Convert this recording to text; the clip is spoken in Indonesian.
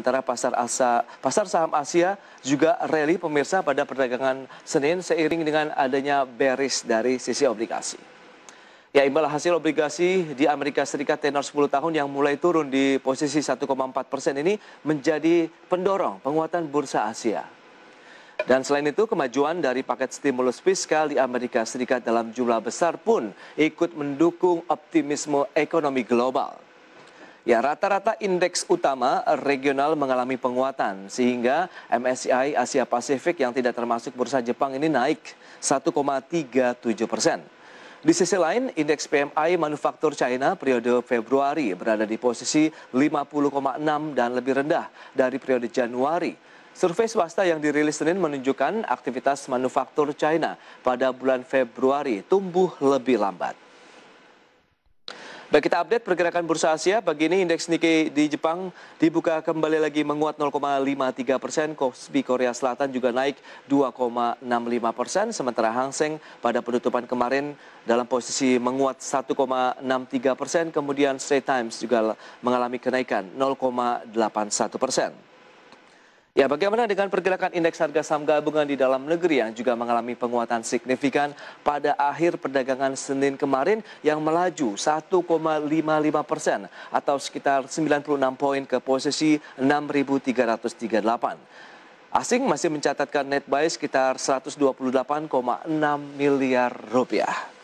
antara pasar asa, pasar saham Asia juga rally pemirsa pada perdagangan Senin seiring dengan adanya bearish dari sisi obligasi. Ya, imbal hasil obligasi di Amerika Serikat tenor 10 tahun yang mulai turun di posisi 1,4 persen ini menjadi pendorong penguatan bursa Asia. Dan selain itu, kemajuan dari paket stimulus fiskal di Amerika Serikat dalam jumlah besar pun ikut mendukung optimisme ekonomi global. Ya, rata-rata indeks utama regional mengalami penguatan sehingga MSCI Asia Pasifik yang tidak termasuk bursa Jepang ini naik 1,37 persen. Di sisi lain, indeks PMI manufaktur China periode Februari berada di posisi 50,6 dan lebih rendah dari periode Januari. Survei swasta yang dirilis Senin menunjukkan aktivitas manufaktur China pada bulan Februari tumbuh lebih lambat. Baik kita update pergerakan bursa Asia. Pagi ini indeks Nikkei di Jepang dibuka kembali lagi menguat 0,53 persen. Kospi Korea Selatan juga naik 2,65 persen. Sementara Hang Seng pada penutupan kemarin dalam posisi menguat 1,63 persen. Kemudian Straits Times juga mengalami kenaikan 0,81 persen. Ya, bagaimana dengan pergerakan indeks harga saham gabungan di dalam negeri yang juga mengalami penguatan signifikan pada akhir perdagangan Senin kemarin yang melaju 1,55 persen atau sekitar 96 poin ke posisi 6.338. Asing masih mencatatkan net buy sekitar 128,6 miliar rupiah.